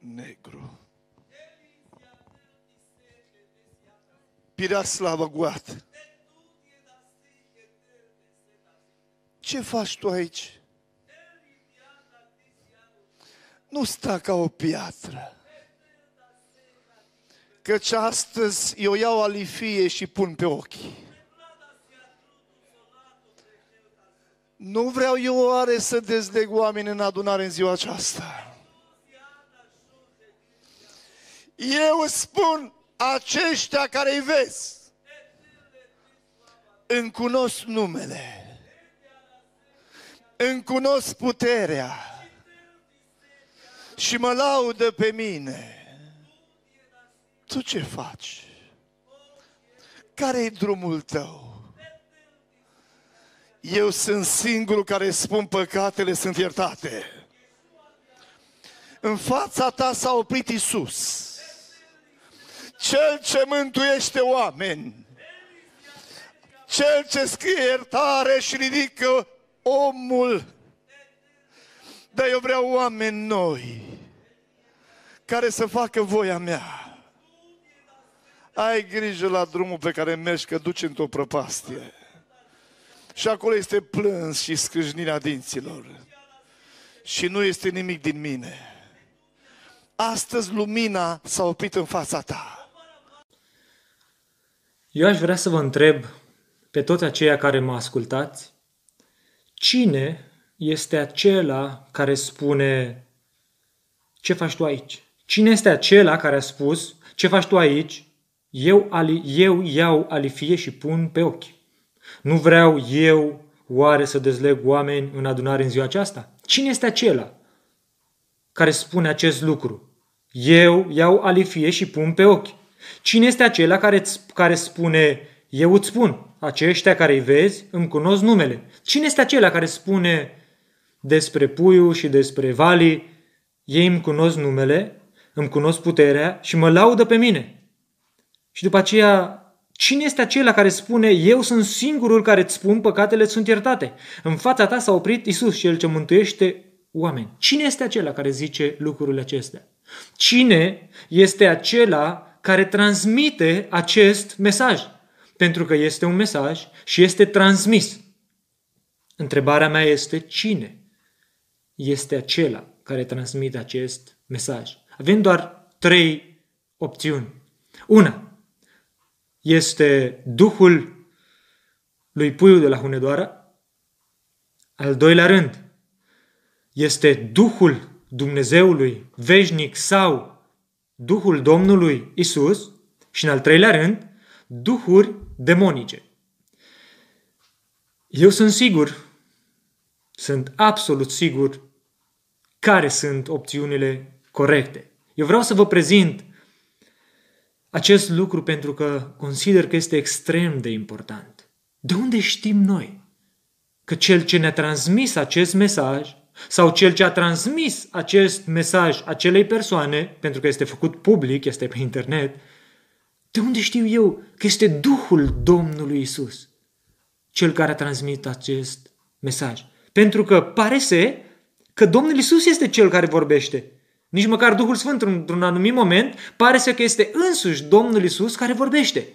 negru. Pirea slavă guat. Ce faci tu aici? Nu sta ca o piatră. Căci astăzi eu iau alifie și pun pe ochi. Nu vreau eu oare să dezleg oameni în adunare în ziua aceasta. Eu spun aceștia care îi vezi. Îmi cunosc numele. Îmi cunosc puterea. Și mă laudă pe mine. Tu ce faci? Care e drumul tău? Eu sunt singurul care spun păcatele sunt iertate. În fața ta s-a oprit Isus. Cel ce mântuiește oameni, cel ce scrie iertare și ridică omul. Dar eu vreau oameni noi care să facă voia mea. Ai grijă la drumul pe care mergi, că duci într-o prăpastie. Și acolo este plâns și scrâșnirea dinților. Și nu este nimic din mine. Astăzi lumina s-a oprit în fața ta. Eu aș vrea să vă întreb pe toți aceia care mă ascultați, cine este acela care spune ce faci tu aici? Cine este acela care a spus ce faci tu aici? Eu, ali, eu iau alifie și pun pe ochi. Nu vreau eu oare să dezleg oameni în adunare în ziua aceasta? Cine este acela care spune acest lucru? Eu iau alifie și pun pe ochi. Cine este acela care, care spune, eu îți spun, aceștia care îi vezi îmi cunosc numele? Cine este acela care spune despre puiul și despre vali, ei îmi cunosc numele, îmi cunosc puterea și mă laudă pe mine? Și după aceea Cine este acela care spune, eu sunt singurul care îți spun, păcatele sunt iertate? În fața ta s-a oprit Isus, cel ce mântuiește oameni. Cine este acela care zice lucrurile acestea? Cine este acela care transmite acest mesaj. Pentru că este un mesaj și este transmis. Întrebarea mea este cine este acela care transmite acest mesaj. Avem doar trei opțiuni. Una este Duhul lui Puiu de la Hunedoara. Al doilea rând este Duhul Dumnezeului veșnic sau Duhul Domnului Isus și, în al treilea rând, duhuri demonice. Eu sunt sigur, sunt absolut sigur care sunt opțiunile corecte. Eu vreau să vă prezint acest lucru pentru că consider că este extrem de important. De unde știm noi că cel ce ne-a transmis acest mesaj sau cel ce a transmis acest mesaj acelei persoane, pentru că este făcut public, este pe internet, de unde știu eu că este Duhul Domnului Isus cel care a transmis acest mesaj? Pentru că pare să că Domnul Isus este cel care vorbește. Nici măcar Duhul Sfânt, într-un anumit moment, pare să că este însuși Domnul Isus care vorbește.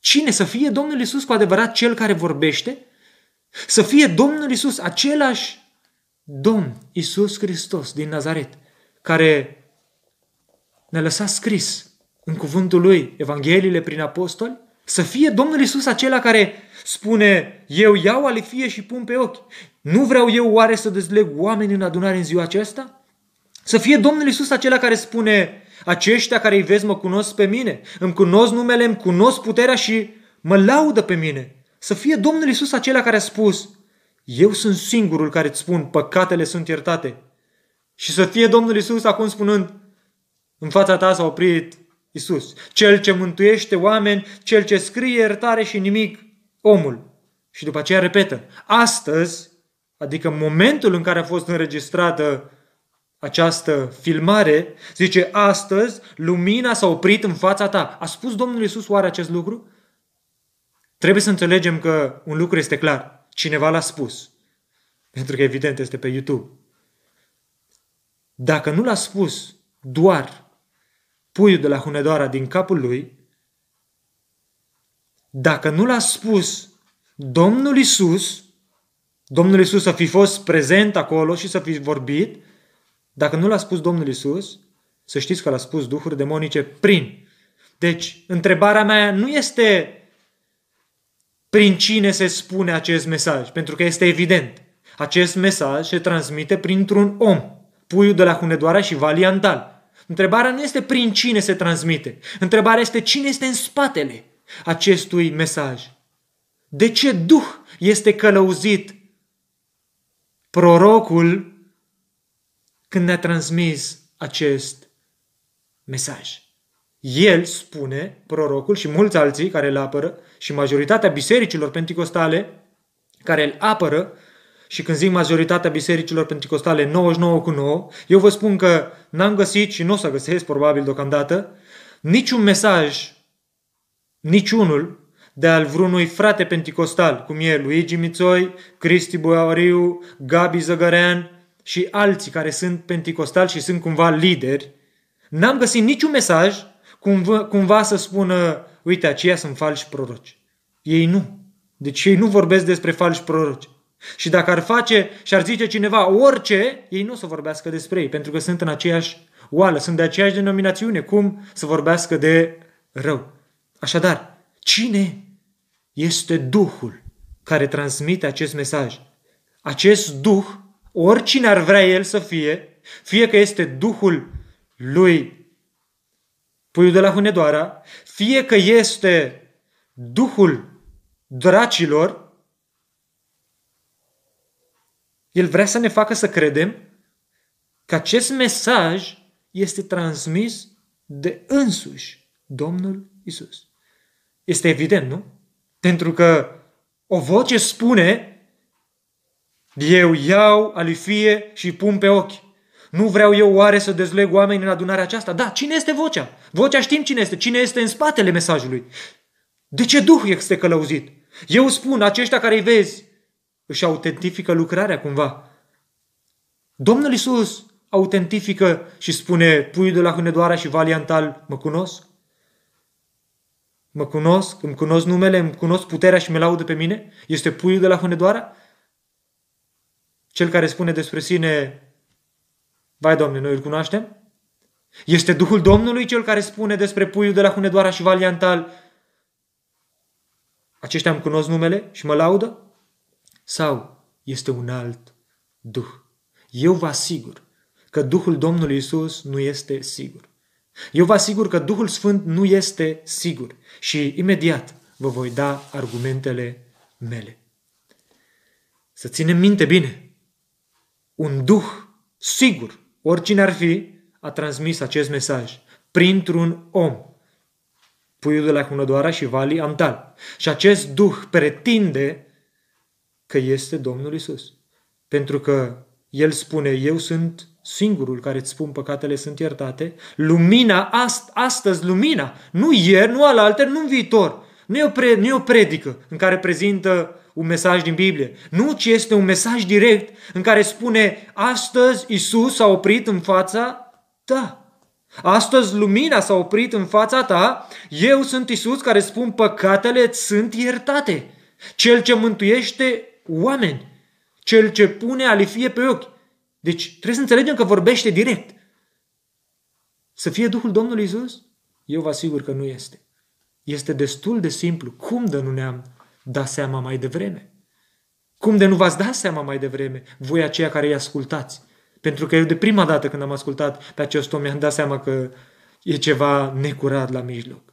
Cine să fie Domnul Isus cu adevărat cel care vorbește? Să fie Domnul Isus același Domn Isus Hristos din Nazaret, care ne lăsa scris în cuvântul Lui Evangheliile prin apostoli, să fie Domnul Isus acela care spune, eu iau alifie fie și pun pe ochi. Nu vreau eu oare să dezleg oameni în adunare în ziua aceasta? Să fie Domnul Isus acela care spune, aceștia care îi vezi mă cunosc pe mine, îmi cunosc numele, îmi cunosc puterea și mă laudă pe mine. Să fie Domnul Isus acela care a spus, eu sunt singurul care îți spun, păcatele sunt iertate. Și să fie Domnul Isus acum spunând, în fața ta s-a oprit Isus, cel ce mântuiește oameni, cel ce scrie iertare și nimic omul. Și după aceea repetă, astăzi, adică momentul în care a fost înregistrată această filmare, zice, astăzi lumina s-a oprit în fața ta. A spus Domnul Isus oare acest lucru? Trebuie să înțelegem că un lucru este clar. Cineva l-a spus. Pentru că evident este pe YouTube. Dacă nu l-a spus doar puiul de la Hunedoara din capul lui, dacă nu l-a spus Domnul Isus, Domnul Isus să fi fost prezent acolo și să fi vorbit, dacă nu l-a spus Domnul Isus, să știți că l-a spus duhuri demonice prin. Deci, întrebarea mea nu este prin cine se spune acest mesaj, pentru că este evident. Acest mesaj se transmite printr-un om, puiul de la Hunedoara și valiantal. Întrebarea nu este prin cine se transmite, întrebarea este cine este în spatele acestui mesaj. De ce Duh este călăuzit prorocul când ne-a transmis acest mesaj? El spune, prorocul și mulți alții care îl apără și majoritatea bisericilor penticostale care îl apără și când zic majoritatea bisericilor penticostale 99 cu 9, eu vă spun că n-am găsit și nu o să găsesc probabil deocamdată niciun mesaj, niciunul de al vreunui frate penticostal, cum e Luigi Mițoi, Cristi Boiariu, Gabi Zăgărean și alții care sunt penticostali și sunt cumva lideri, n-am găsit niciun mesaj cumva, cumva să spună, uite, aceia sunt falși proroci. Ei nu. Deci ei nu vorbesc despre falși proroci. Și dacă ar face și ar zice cineva orice, ei nu o să vorbească despre ei, pentru că sunt în aceeași oală, sunt de aceeași denominațiune. Cum să vorbească de rău? Așadar, cine este Duhul care transmite acest mesaj? Acest Duh, oricine ar vrea el să fie, fie că este Duhul lui puiul de la Hunedoara, fie că este duhul dracilor, el vrea să ne facă să credem că acest mesaj este transmis de însuși Domnul Isus. Este evident, nu? Pentru că o voce spune, eu iau alifie și pun pe ochi. Nu vreau eu oare să dezleg oamenii în adunarea aceasta? Da, cine este vocea? Vocea știm cine este. Cine este în spatele mesajului? De ce Duh este călăuzit? Eu spun, aceștia care îi vezi își autentifică lucrarea cumva. Domnul Isus autentifică și spune, puiul de la Hunedoara și Valiantal, mă cunosc? Mă cunosc, îmi cunosc numele, îmi cunosc puterea și mă laudă pe mine? Este puiul de la Hunedoara? Cel care spune despre sine, Vai, Doamne, noi îl cunoaștem? Este Duhul Domnului cel care spune despre puiul de la Hunedoara și Valiantal, aceștia îmi cunosc numele și mă laudă? Sau este un alt Duh? Eu vă asigur că Duhul Domnului Isus nu este sigur. Eu vă asigur că Duhul Sfânt nu este sigur și imediat vă voi da argumentele mele. Să ținem minte bine. Un Duh sigur oricine ar fi, a transmis acest mesaj printr-un om. Puiul de la Cunădoara și Vali Antal. Și acest duh pretinde că este Domnul Isus. Pentru că el spune, eu sunt singurul care îți spun păcatele sunt iertate, lumina, ast- astăzi lumina, nu ieri, nu alaltă, nu în viitor, nu e, o pre, nu e o predică în care prezintă un mesaj din Biblie. Nu, ci este un mesaj direct în care spune astăzi Isus s-a oprit în fața ta. Astăzi lumina s-a oprit în fața ta. Eu sunt Isus care spun păcatele sunt iertate. Cel ce mântuiește oameni. Cel ce pune alifie pe ochi. Deci trebuie să înțelegem că vorbește direct. Să fie Duhul Domnului Isus? Eu vă asigur că nu este. Este destul de simplu. Cum de nu ne-am dat seama mai devreme? Cum de nu v-ați dat seama mai devreme, voi aceia care îi ascultați? Pentru că eu de prima dată când am ascultat pe acest om, mi-am dat seama că e ceva necurat la mijloc.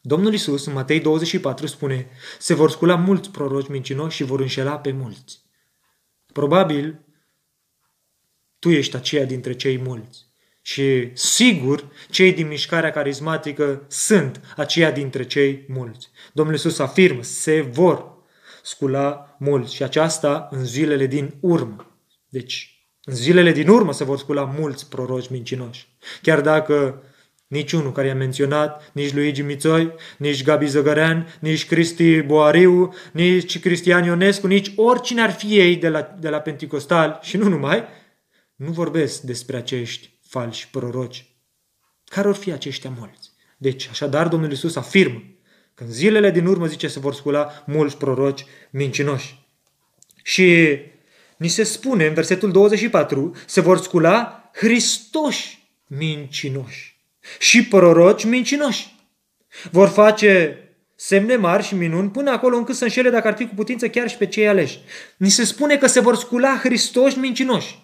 Domnul Isus în Matei 24 spune, se vor scula mulți proroci mincinoși și vor înșela pe mulți. Probabil, tu ești aceia dintre cei mulți. Și sigur, cei din mișcarea carismatică sunt aceia dintre cei mulți. Domnul Iisus afirmă, se vor scula mulți și aceasta în zilele din urmă. Deci, în zilele din urmă se vor scula mulți proroci mincinoși. Chiar dacă niciunul care i-a menționat, nici Luigi Mițoi, nici Gabi Zăgărean, nici Cristi Boariu, nici Cristian Ionescu, nici oricine ar fi ei de la, de la Pentecostal și nu numai, nu vorbesc despre acești falși proroci. Care or fi aceștia mulți? Deci, așadar, Domnul Iisus afirmă că în zilele din urmă, zice, se vor scula mulți proroci mincinoși. Și ni se spune în versetul 24, se vor scula Hristoși mincinoși și proroci mincinoși. Vor face semne mari și minuni până acolo încât să înșele dacă ar fi cu putință chiar și pe cei aleși. Ni se spune că se vor scula Hristoși mincinoși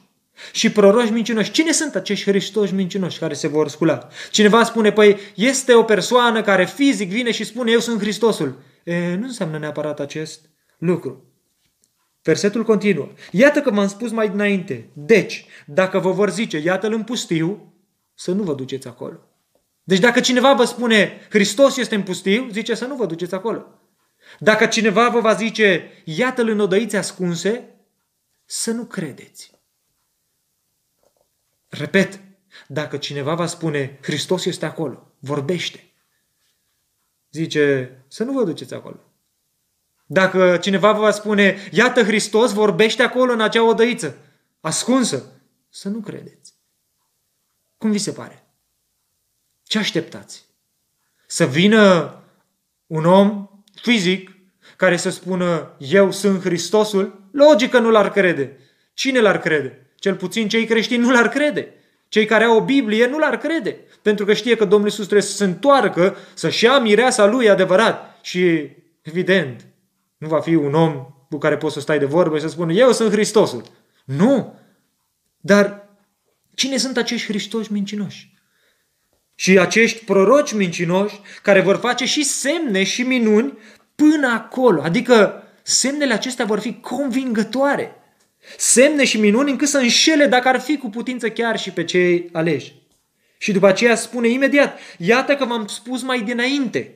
și proroși mincinoși. Cine sunt acești Hristoși mincinoși care se vor scula? Cineva spune, păi este o persoană care fizic vine și spune, eu sunt Hristosul. E, nu înseamnă neapărat acest lucru. Versetul continuă. Iată că v-am spus mai înainte. Deci, dacă vă vor zice, iată-l în pustiu, să nu vă duceți acolo. Deci dacă cineva vă spune, Hristos este în pustiu, zice să nu vă duceți acolo. Dacă cineva vă va zice, iată-l în odăițe ascunse, să nu credeți. Repet, dacă cineva va spune, Hristos este acolo, vorbește, zice, să nu vă duceți acolo. Dacă cineva vă va spune, iată Hristos vorbește acolo în acea odăiță, ascunsă, să nu credeți. Cum vi se pare? Ce așteptați? Să vină un om fizic care să spună, eu sunt Hristosul? Logică nu l-ar crede. Cine l-ar crede? Cel puțin cei creștini nu l-ar crede. Cei care au o Biblie nu l-ar crede. Pentru că știe că Domnul Iisus trebuie să se întoarcă, să-și ia mireasa lui adevărat. Și, evident, nu va fi un om cu care poți să stai de vorbă și să spună, eu sunt Hristosul. Nu! Dar cine sunt acești Hristoși mincinoși? Și acești proroci mincinoși care vor face și semne și minuni până acolo. Adică semnele acestea vor fi convingătoare semne și minuni încât să înșele dacă ar fi cu putință chiar și pe cei aleși. Și după aceea spune imediat, iată că v-am spus mai dinainte,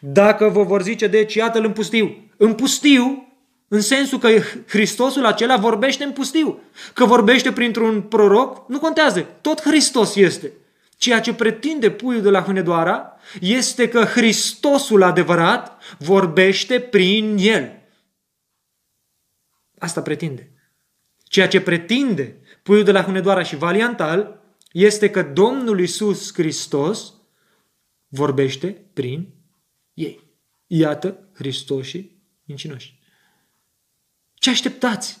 dacă vă vor zice, deci iată-l în pustiu. În pustiu, în sensul că Hristosul acela vorbește în pustiu. Că vorbește printr-un proroc, nu contează. Tot Hristos este. Ceea ce pretinde puiul de la Hunedoara este că Hristosul adevărat vorbește prin el. Asta pretinde. Ceea ce pretinde puiul de la Hunedoara și Valiantal este că Domnul Isus Hristos vorbește prin ei. Iată Hristoșii mincinoși. Ce așteptați?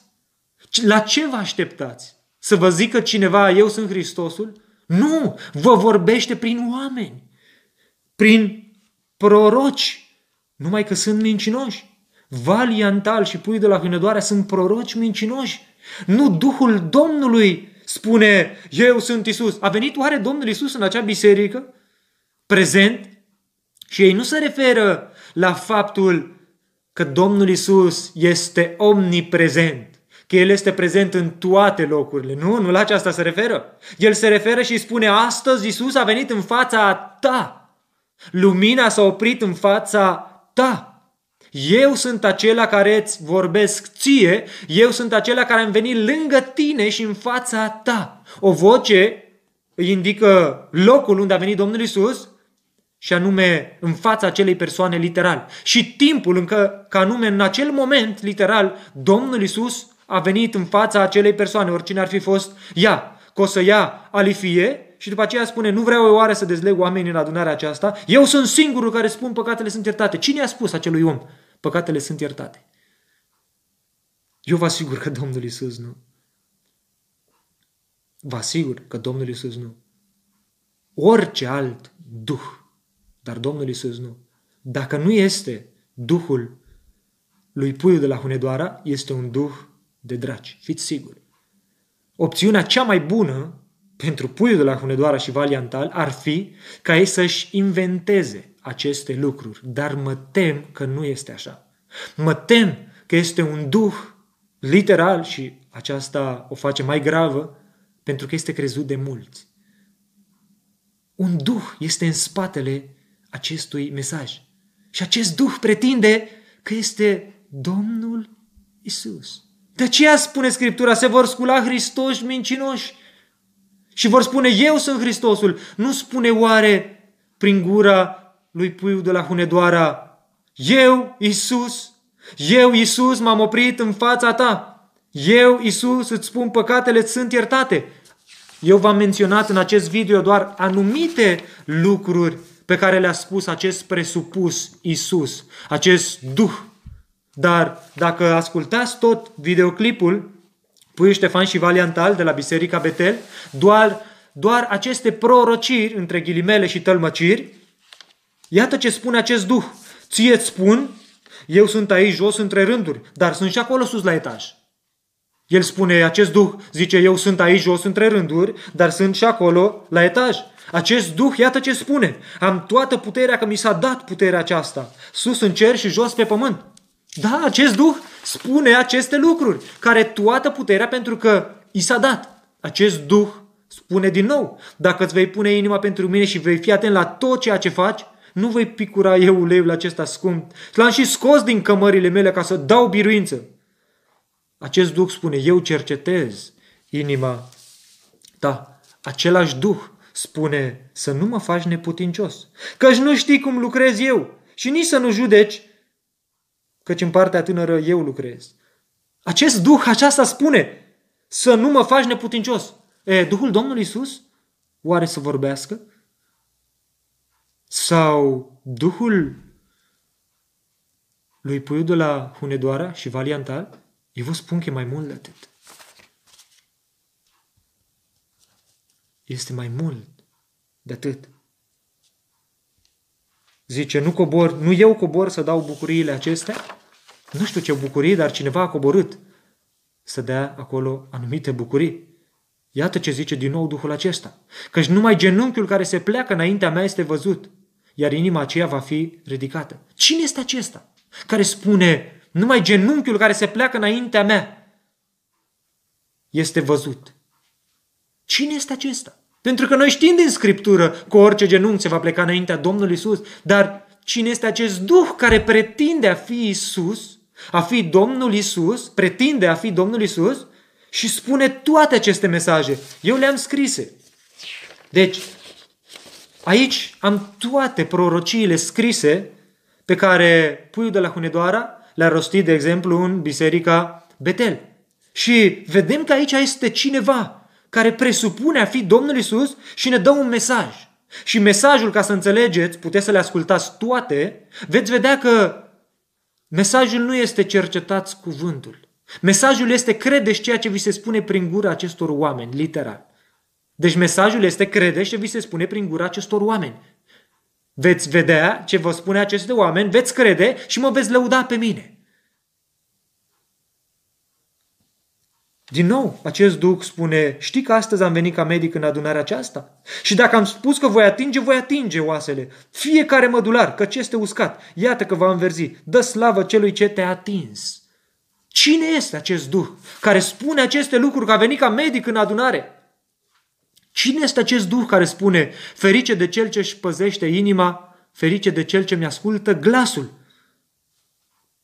La ce vă așteptați? Să vă zică cineva, eu sunt Hristosul? Nu! Vă vorbește prin oameni, prin proroci, numai că sunt mincinoși. Valiantal și pui de la Hânedoara sunt proroci mincinoși nu Duhul Domnului spune, eu sunt Isus. A venit oare Domnul Isus în acea biserică? Prezent? Și ei nu se referă la faptul că Domnul Isus este omniprezent, că El este prezent în toate locurile. Nu, nu la aceasta se referă. El se referă și spune, astăzi Isus a venit în fața ta. Lumina s-a oprit în fața ta. Eu sunt acela care îți vorbesc ție, eu sunt acela care am venit lângă tine și în fața ta. O voce îi indică locul unde a venit Domnul Isus și anume în fața acelei persoane literal. Și timpul încă, că anume în acel moment literal, Domnul Isus a venit în fața acelei persoane, oricine ar fi fost ea, că o să ia alifie și după aceea spune, nu vreau eu oare să dezleg oamenii în adunarea aceasta, eu sunt singurul care spun păcatele sunt iertate. Cine a spus acelui om? păcatele sunt iertate. Eu vă asigur că Domnul Isus nu. Vă asigur că Domnul Isus nu. Orice alt duh, dar Domnul Isus nu. Dacă nu este duhul lui Puiu de la Hunedoara, este un duh de draci, fiți siguri. Opțiunea cea mai bună pentru Puiu de la Hunedoara și Valiantal ar fi ca ei să-și inventeze aceste lucruri, dar mă tem că nu este așa. Mă tem că este un duh literal și aceasta o face mai gravă pentru că este crezut de mulți. Un duh este în spatele acestui mesaj. Și acest duh pretinde că este Domnul Isus. De aceea spune Scriptura, se vor scula Hristoși mincinoși și vor spune, eu sunt Hristosul. Nu spune oare prin gura lui Puiu de la Hunedoara, Eu, Isus, eu, Isus, m-am oprit în fața ta. Eu, Isus, îți spun păcatele sunt iertate. Eu v-am menționat în acest video doar anumite lucruri pe care le-a spus acest presupus Isus, acest Duh. Dar dacă ascultați tot videoclipul, Pui Ștefan și Valiantal de la Biserica Betel, doar, doar aceste prorociri, între ghilimele și tălmăciri, Iată ce spune acest duh. Ție îți spun, eu sunt aici jos între rânduri, dar sunt și acolo sus la etaj. El spune, acest duh zice, eu sunt aici jos între rânduri, dar sunt și acolo la etaj. Acest duh, iată ce spune, am toată puterea, că mi s-a dat puterea aceasta, sus în cer și jos pe pământ. Da, acest duh spune aceste lucruri, care toată puterea pentru că i s-a dat. Acest duh spune din nou, dacă îți vei pune inima pentru mine și vei fi atent la tot ceea ce faci, nu voi picura eu uleiul acesta scump. L-am și scos din cămările mele ca să dau biruință. Acest Duh spune, eu cercetez inima ta. Același Duh spune să nu mă faci neputincios, căci nu știi cum lucrez eu și nici să nu judeci, căci în partea tânără eu lucrez. Acest Duh aceasta spune să nu mă faci neputincios. E, Duhul Domnului Isus oare să vorbească? sau Duhul lui Puiu de la Hunedoara și Valea eu vă spun că e mai mult de atât. Este mai mult de atât. Zice, nu cobor, nu eu cobor să dau bucuriile acestea, nu știu ce bucurii, dar cineva a coborât să dea acolo anumite bucurii. Iată ce zice din nou Duhul acesta. Căci numai genunchiul care se pleacă înaintea mea este văzut iar inima aceea va fi ridicată. Cine este acesta care spune numai genunchiul care se pleacă înaintea mea este văzut? Cine este acesta? Pentru că noi știm din Scriptură că orice genunchi se va pleca înaintea Domnului Isus, dar cine este acest Duh care pretinde a fi Isus, a fi Domnul Isus, pretinde a fi Domnul Isus și spune toate aceste mesaje. Eu le-am scrise. Deci, Aici am toate prorociile scrise pe care Puiul de la Hunedoara le-a rostit, de exemplu, în biserica Betel. Și vedem că aici este cineva care presupune a fi Domnul Isus și ne dă un mesaj. Și mesajul, ca să înțelegeți, puteți să le ascultați toate, veți vedea că mesajul nu este cercetați cuvântul. Mesajul este credeți ceea ce vi se spune prin gura acestor oameni, literal. Deci mesajul este credeți ce vi se spune prin gura acestor oameni. Veți vedea ce vă spune aceste oameni, veți crede și mă veți lăuda pe mine. Din nou, acest duc spune, știi că astăzi am venit ca medic în adunarea aceasta? Și dacă am spus că voi atinge, voi atinge oasele. Fiecare mădular, ce este uscat. Iată că va înverzi. Dă slavă celui ce te-a atins. Cine este acest duh care spune aceste lucruri că a venit ca medic în adunare? Cine este acest Duh care spune, ferice de cel ce își păzește inima, ferice de cel ce mi-ascultă glasul?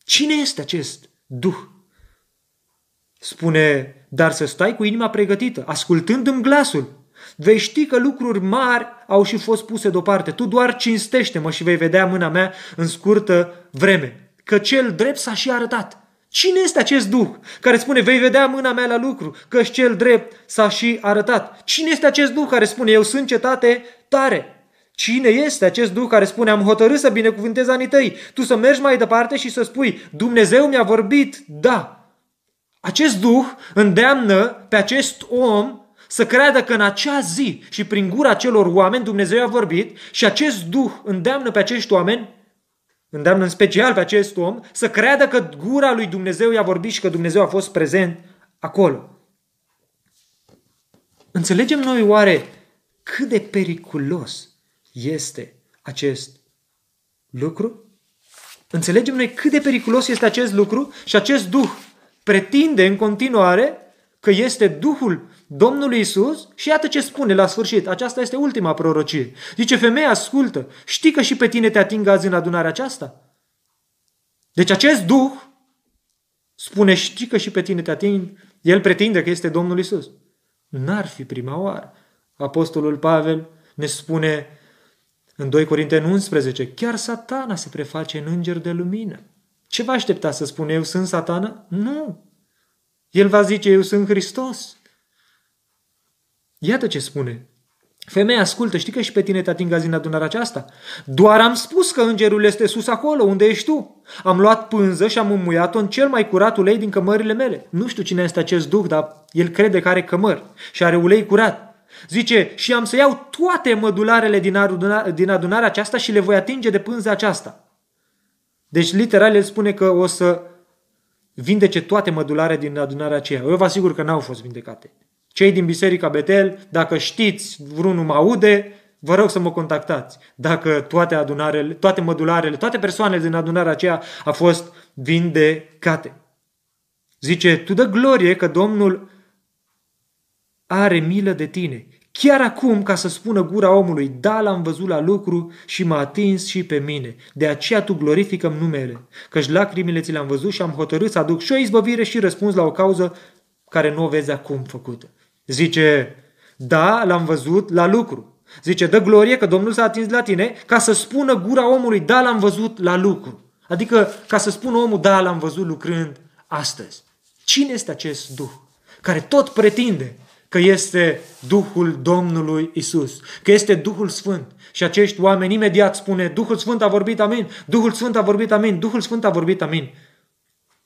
Cine este acest Duh? Spune, dar să stai cu inima pregătită, ascultându-mi glasul. Vei ști că lucruri mari au și fost puse deoparte. Tu doar cinstește-mă și vei vedea mâna mea în scurtă vreme, că cel drept s-a și arătat. Cine este acest Duh care spune, vei vedea mâna mea la lucru, că cel drept s-a și arătat? Cine este acest Duh care spune, eu sunt cetate tare? Cine este acest Duh care spune, am hotărât să binecuvântez anii tăi, tu să mergi mai departe și să spui, Dumnezeu mi-a vorbit, da. Acest Duh îndeamnă pe acest om să creadă că în acea zi și prin gura celor oameni Dumnezeu a vorbit și acest Duh îndeamnă pe acești oameni Îndeamnă în special pe acest om să creadă că gura lui Dumnezeu i-a vorbit și că Dumnezeu a fost prezent acolo. Înțelegem noi oare cât de periculos este acest lucru? Înțelegem noi cât de periculos este acest lucru și acest Duh pretinde în continuare că este Duhul Domnul Iisus și iată ce spune la sfârșit, aceasta este ultima prorocie. Zice, femeia, ascultă, știi că și pe tine te atingă azi în adunarea aceasta? Deci acest Duh spune, știi că și pe tine te ating, el pretinde că este Domnul Iisus. N-ar fi prima oară. Apostolul Pavel ne spune în 2 Corinteni 11, chiar satana se preface în înger de lumină. Ce va aștepta să spune eu sunt satana? Nu. El va zice eu sunt Hristos. Iată ce spune. Femeia, ascultă, știi că și pe tine te ating azi în adunarea aceasta? Doar am spus că îngerul este sus acolo, unde ești tu. Am luat pânză și am înmuiat-o în cel mai curat ulei din cămările mele. Nu știu cine este acest duh, dar el crede că are cămări și are ulei curat. Zice, și am să iau toate mădularele din, aduna, din adunarea aceasta și le voi atinge de pânza aceasta. Deci, literal, el spune că o să vindece toate mădularele din adunarea aceea. Eu vă asigur că n-au fost vindecate. Cei din Biserica Betel, dacă știți, vreunul mă aude, vă rog să mă contactați. Dacă toate adunarele, toate mădularele, toate persoanele din adunarea aceea a fost vindecate. Zice, tu dă glorie că Domnul are milă de tine. Chiar acum, ca să spună gura omului, da, l-am văzut la lucru și m-a atins și pe mine. De aceea tu glorificăm numele, căci lacrimile ți le-am văzut și am hotărât să aduc și o izbăvire și răspuns la o cauză care nu o vezi acum făcută. Zice, da, l-am văzut la lucru. Zice, dă glorie că Domnul s-a atins la tine ca să spună gura omului, da, l-am văzut la lucru. Adică ca să spună omul, da, l-am văzut lucrând astăzi. Cine este acest Duh care tot pretinde că este Duhul Domnului Isus, că este Duhul Sfânt? Și acești oameni imediat spune, Duhul Sfânt a vorbit, amin, Duhul Sfânt a vorbit, amin, Duhul Sfânt a vorbit, amin.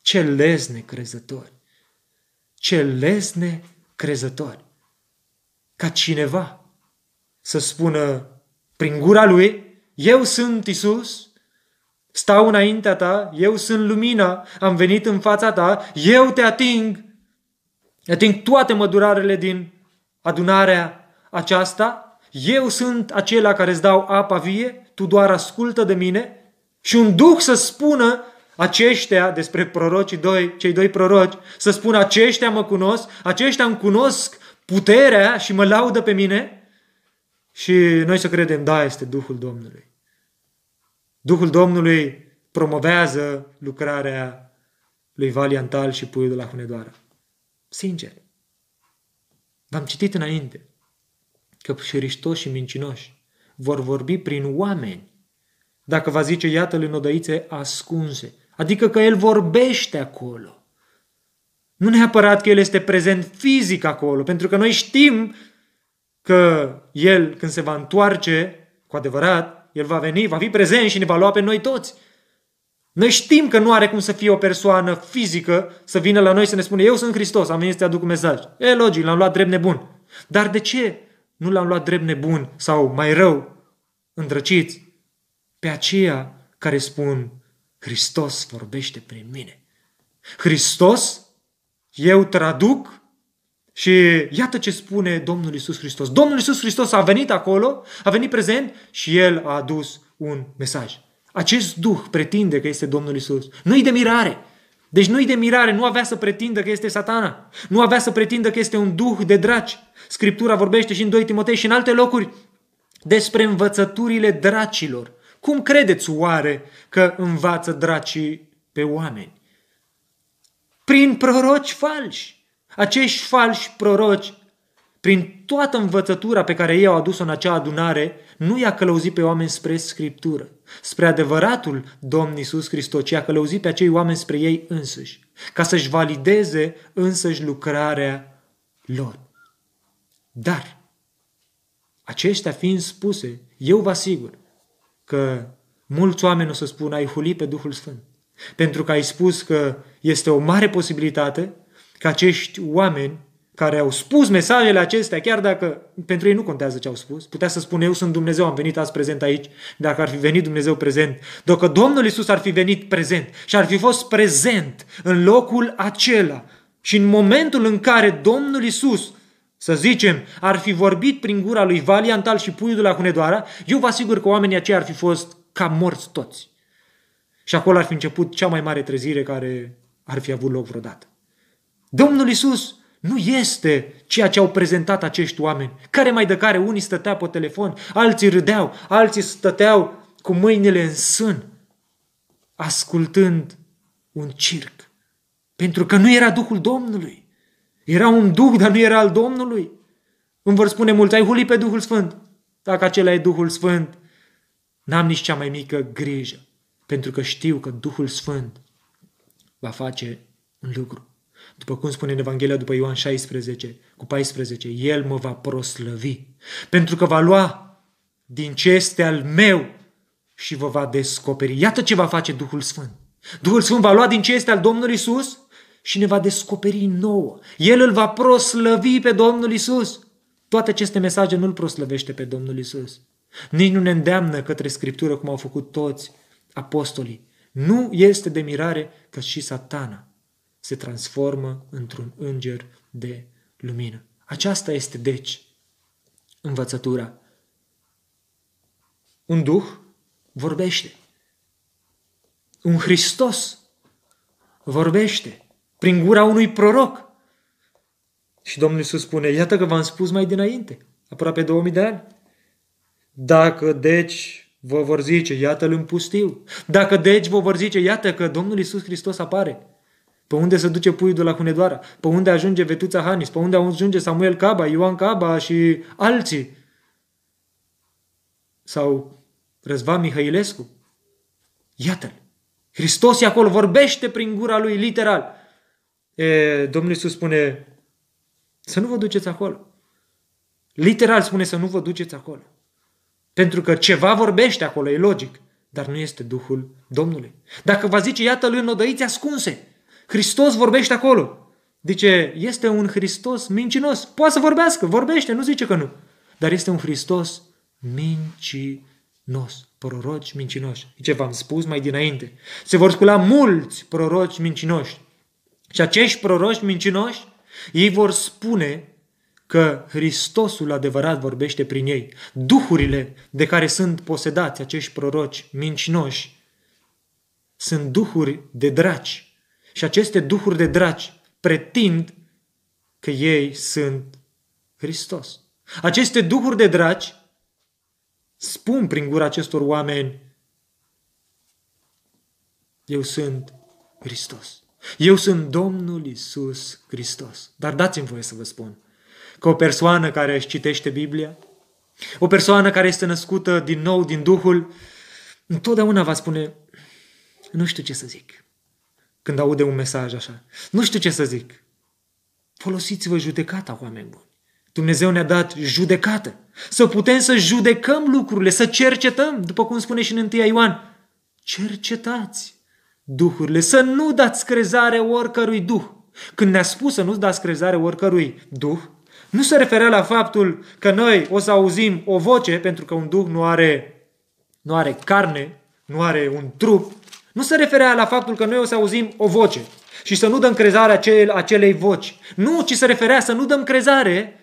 Ce lezne crezători! Ce lezne crezători. Ca cineva să spună prin gura lui, eu sunt Isus, stau înaintea ta, eu sunt lumina, am venit în fața ta, eu te ating, ating toate mădurarele din adunarea aceasta, eu sunt acela care îți dau apa vie, tu doar ascultă de mine și un duh să spună aceștia, despre prorocii doi, cei doi proroci, să spună aceștia mă cunosc, aceștia îmi cunosc puterea și mă laudă pe mine? Și noi să credem, da, este Duhul Domnului. Duhul Domnului promovează lucrarea lui Valiantal și Puiul de la Hunedoara. Sincer. V-am citit înainte că pșiriștoși și mincinoși vor vorbi prin oameni dacă va zice, iată-l în odăițe ascunse, adică că El vorbește acolo. Nu neapărat că El este prezent fizic acolo, pentru că noi știm că El, când se va întoarce, cu adevărat, El va veni, va fi prezent și ne va lua pe noi toți. Noi știm că nu are cum să fie o persoană fizică să vină la noi să ne spune eu sunt Hristos, am venit să te aduc un mesaj. E logic, l-am luat drept nebun. Dar de ce nu l-am luat drept nebun sau mai rău, îndrăciți, pe aceia care spun Hristos vorbește prin mine. Hristos, eu traduc și iată ce spune Domnul Isus Hristos. Domnul Isus Hristos a venit acolo, a venit prezent și El a adus un mesaj. Acest Duh pretinde că este Domnul Isus. Nu-i de mirare. Deci nu-i de mirare, nu avea să pretindă că este satana. Nu avea să pretindă că este un duh de draci. Scriptura vorbește și în 2 Timotei și în alte locuri despre învățăturile dracilor. Cum credeți oare că învață dracii pe oameni? Prin proroci falși. Acești falși proroci, prin toată învățătura pe care ei au adus-o în acea adunare, nu i-a călăuzit pe oameni spre Scriptură, spre adevăratul Domn Iisus Hristos, ci i-a călăuzit pe acei oameni spre ei însăși, ca să-și valideze însăși lucrarea lor. Dar, aceștia fiind spuse, eu vă asigur că mulți oameni o să spună ai hulit pe Duhul Sfânt. Pentru că ai spus că este o mare posibilitate că acești oameni care au spus mesajele acestea, chiar dacă pentru ei nu contează ce au spus, putea să spună eu sunt Dumnezeu, am venit azi prezent aici, dacă ar fi venit Dumnezeu prezent, dacă Domnul Isus ar fi venit prezent și ar fi fost prezent în locul acela și în momentul în care Domnul Isus să zicem, ar fi vorbit prin gura lui Valiantal și puiul de la Hunedoara, eu vă asigur că oamenii aceia ar fi fost ca morți toți. Și acolo ar fi început cea mai mare trezire care ar fi avut loc vreodată. Domnul Isus nu este ceea ce au prezentat acești oameni, care mai de care unii stăteau pe telefon, alții râdeau, alții stăteau cu mâinile în sân, ascultând un circ, pentru că nu era Duhul Domnului. Era un duh, dar nu era al Domnului. Îmi vor spune mulți, ai huli pe Duhul Sfânt. Dacă acela e Duhul Sfânt, n-am nici cea mai mică grijă, pentru că știu că Duhul Sfânt va face un lucru. După cum spune în Evanghelia după Ioan 16 cu 14, El mă va proslăvi, pentru că va lua din ce este al meu și vă va descoperi. Iată ce va face Duhul Sfânt. Duhul Sfânt va lua din ce este al Domnului Iisus și ne va descoperi nouă. El îl va proslăvi pe Domnul Isus. Toate aceste mesaje nu îl proslăvește pe Domnul Isus. Nici nu ne îndeamnă către Scriptură cum au făcut toți apostolii. Nu este de mirare că și satana se transformă într-un înger de lumină. Aceasta este, deci, învățătura. Un duh vorbește. Un Hristos vorbește prin gura unui proroc. Și Domnul Iisus spune, iată că v-am spus mai dinainte, aproape 2000 de ani. Dacă deci vă vor zice, iată-l în pustiu, dacă deci vă vor zice, iată că Domnul Iisus Hristos apare, pe unde se duce puiul de la Hunedoara, pe unde ajunge Vetuța Hanis, pe unde ajunge Samuel Caba, Ioan Caba și alții, sau Răzvan Mihailescu, iată-l, Hristos e acolo, vorbește prin gura lui, literal. E, Domnul Iisus spune să nu vă duceți acolo. Literal spune să nu vă duceți acolo. Pentru că ceva vorbește acolo, e logic, dar nu este Duhul Domnului. Dacă vă zice, iată-l în odăiți ascunse, Hristos vorbește acolo. Dice, este un Hristos mincinos. Poate să vorbească, vorbește, nu zice că nu. Dar este un Hristos mincinos. Proroci mincinoși. ce v-am spus mai dinainte. Se vor scula mulți proroci mincinoși și acești proroși mincinoși, ei vor spune că Hristosul adevărat vorbește prin ei. Duhurile de care sunt posedați acești proroci mincinoși sunt duhuri de draci. Și aceste duhuri de draci pretind că ei sunt Hristos. Aceste duhuri de draci spun prin gura acestor oameni, eu sunt Hristos. Eu sunt Domnul Isus Hristos. Dar dați-mi voie să vă spun că o persoană care își citește Biblia, o persoană care este născută din nou din Duhul, întotdeauna va spune, nu știu ce să zic când aude un mesaj așa. Nu știu ce să zic. Folosiți-vă judecata, oameni buni. Dumnezeu ne-a dat judecată. Să putem să judecăm lucrurile, să cercetăm, după cum spune și în 1 Ioan. Cercetați duhurile, să nu dați crezare oricărui duh. Când ne-a spus să nu dați crezare oricărui duh, nu se referea la faptul că noi o să auzim o voce, pentru că un duh nu are, nu are carne, nu are un trup, nu se referea la faptul că noi o să auzim o voce și să nu dăm crezare acel, acelei voci. Nu, ci se referea să nu dăm crezare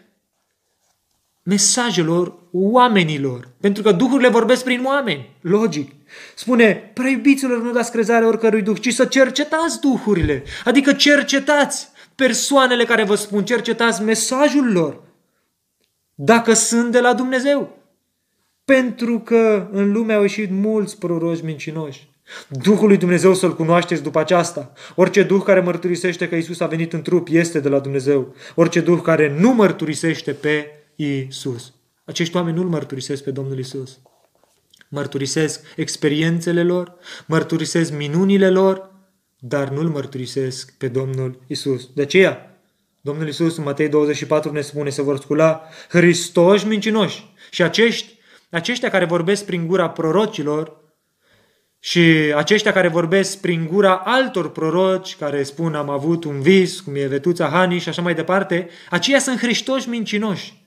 mesajelor oamenilor. Pentru că duhurile vorbesc prin oameni. Logic. Spune, preiubiților, nu dați crezare oricărui duh, ci să cercetați duhurile. Adică cercetați persoanele care vă spun, cercetați mesajul lor. Dacă sunt de la Dumnezeu. Pentru că în lume au ieșit mulți proroși mincinoși. Duhul lui Dumnezeu să-L cunoașteți după aceasta. Orice Duh care mărturisește că Isus a venit în trup este de la Dumnezeu. Orice Duh care nu mărturisește pe Isus. Acești oameni nu-L mărturisesc pe Domnul Isus. Mărturisesc experiențele lor, mărturisesc minunile lor, dar nu-L mărturisesc pe Domnul Isus. De aceea, Domnul Isus în Matei 24 ne spune să vor scula Hristoși mincinoși și acești, aceștia care vorbesc prin gura prorocilor și aceștia care vorbesc prin gura altor proroci, care spun am avut un vis, cum e Vetuța Hani și așa mai departe, aceia sunt Hristoși mincinoși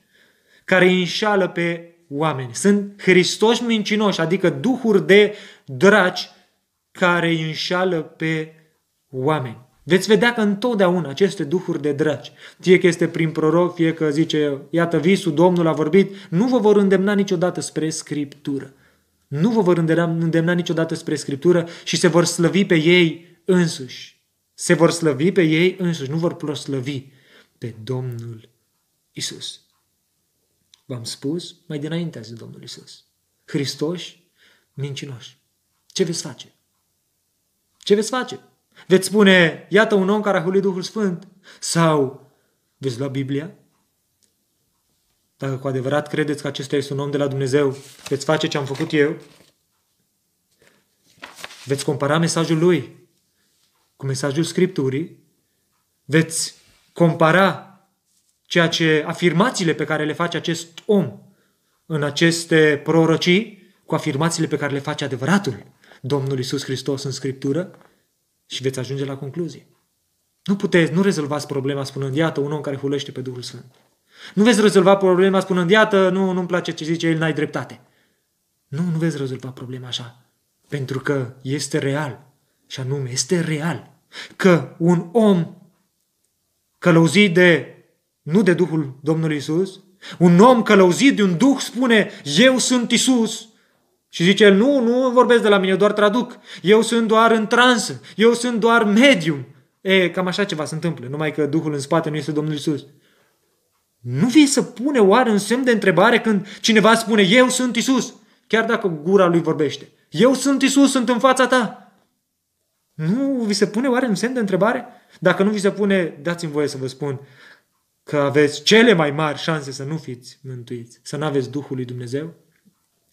care îi înșală pe oameni. Sunt Hristos mincinoși, adică duhuri de draci care îi înșală pe oameni. Veți vedea că întotdeauna aceste duhuri de dragi, fie că este prin proroc, fie că zice, iată visul, Domnul a vorbit, nu vă vor îndemna niciodată spre Scriptură. Nu vă vor îndemna niciodată spre Scriptură și se vor slăvi pe ei însuși. Se vor slăvi pe ei însuși, nu vor proslăvi pe Domnul Isus v-am spus mai dinainte, a zis Domnul Isus. Hristoși, mincinoși. Ce veți face? Ce veți face? Veți spune, iată un om care a hulit Duhul Sfânt? Sau veți lua Biblia? Dacă cu adevărat credeți că acesta este un om de la Dumnezeu, veți face ce am făcut eu? Veți compara mesajul lui cu mesajul Scripturii? Veți compara ceea ce afirmațiile pe care le face acest om în aceste prorocii, cu afirmațiile pe care le face adevăratul Domnul Isus Hristos în Scriptură și veți ajunge la concluzie. Nu puteți, nu rezolvați problema spunând, iată, un om care hulește pe Duhul Sfânt. Nu veți rezolva problema spunând, iată, nu, nu-mi place ce zice el, n-ai dreptate. Nu, nu veți rezolva problema așa. Pentru că este real. Și anume, este real că un om călăuzit de nu de Duhul Domnului Isus. Un om călăuzit de un Duh spune, eu sunt Isus. Și zice, nu, nu vorbesc de la mine, doar traduc. Eu sunt doar în trans, eu sunt doar medium. E, cam așa ceva se întâmplă, numai că Duhul în spate nu este Domnul Isus. Nu vei să pune oare în semn de întrebare când cineva spune, eu sunt Isus, chiar dacă gura lui vorbește. Eu sunt Isus, sunt în fața ta. Nu vi se pune oare în semn de întrebare? Dacă nu vi se pune, dați-mi voie să vă spun, că aveți cele mai mari șanse să nu fiți mântuiți, să nu aveți Duhul lui Dumnezeu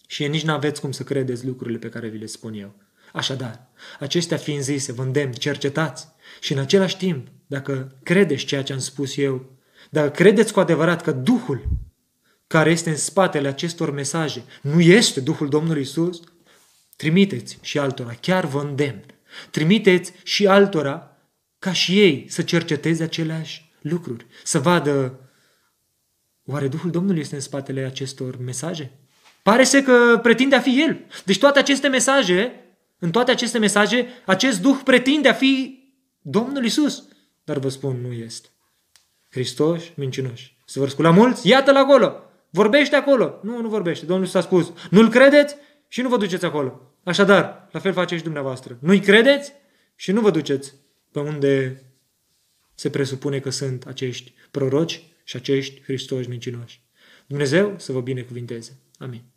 și nici nu aveți cum să credeți lucrurile pe care vi le spun eu. Așadar, acestea fiind zise, vă îndemn, cercetați și în același timp, dacă credeți ceea ce am spus eu, dacă credeți cu adevărat că Duhul care este în spatele acestor mesaje nu este Duhul Domnului Isus, trimiteți și altora, chiar vă îndemn, trimiteți și altora ca și ei să cerceteze aceleași lucruri, să vadă oare Duhul Domnului este în spatele acestor mesaje? Pare să că pretinde a fi El. Deci toate aceste mesaje, în toate aceste mesaje, acest Duh pretinde a fi Domnul Isus. Dar vă spun, nu este. Hristos, mincinoși. Se vor scula mulți? Iată-l acolo! Vorbește acolo! Nu, nu vorbește. Domnul s a spus, nu-l credeți și nu vă duceți acolo. Așadar, la fel și dumneavoastră. Nu-i credeți și nu vă duceți pe unde se presupune că sunt acești proroci și acești Hristoși mincinoși. Dumnezeu să vă binecuvinteze. Amin.